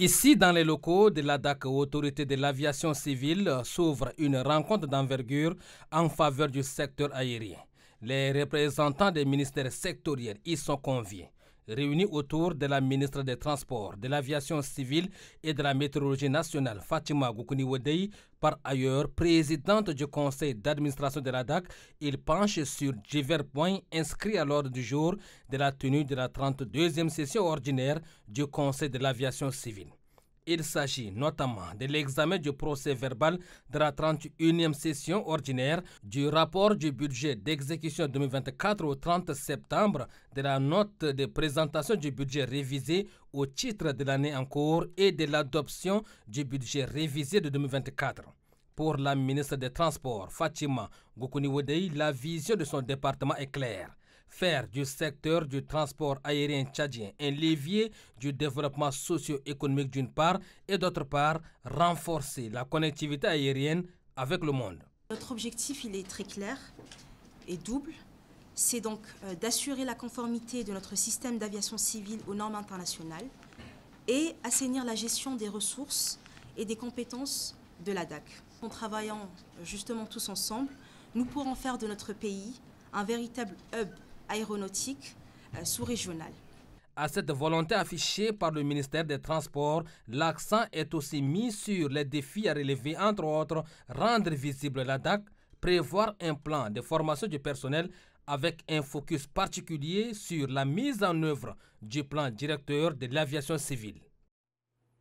Ici, dans les locaux de la DAC, Autorité de l'aviation civile, s'ouvre une rencontre d'envergure en faveur du secteur aérien. Les représentants des ministères sectoriels y sont conviés réunis autour de la ministre des Transports, de l'Aviation civile et de la Météorologie nationale, Fatima Goukouni par ailleurs présidente du conseil d'administration de la DAC. Il penche sur divers points inscrits à l'ordre du jour de la tenue de la 32e session ordinaire du conseil de l'aviation civile. Il s'agit notamment de l'examen du procès verbal de la 31e session ordinaire, du rapport du budget d'exécution 2024 au 30 septembre, de la note de présentation du budget révisé au titre de l'année en cours et de l'adoption du budget révisé de 2024 pour la ministre des Transports, Fatima Goukouni la vision de son département est claire faire du secteur du transport aérien tchadien un levier du développement socio-économique d'une part et d'autre part renforcer la connectivité aérienne avec le monde. Notre objectif, il est très clair et double. C'est donc euh, d'assurer la conformité de notre système d'aviation civile aux normes internationales et assainir la gestion des ressources et des compétences de la DAC. En travaillant euh, justement tous ensemble, nous pourrons faire de notre pays un véritable hub aéronautique euh, sous-régionale. À cette volonté affichée par le ministère des Transports, l'accent est aussi mis sur les défis à relever, entre autres, rendre visible la DAC, prévoir un plan de formation du personnel avec un focus particulier sur la mise en œuvre du plan directeur de l'aviation civile.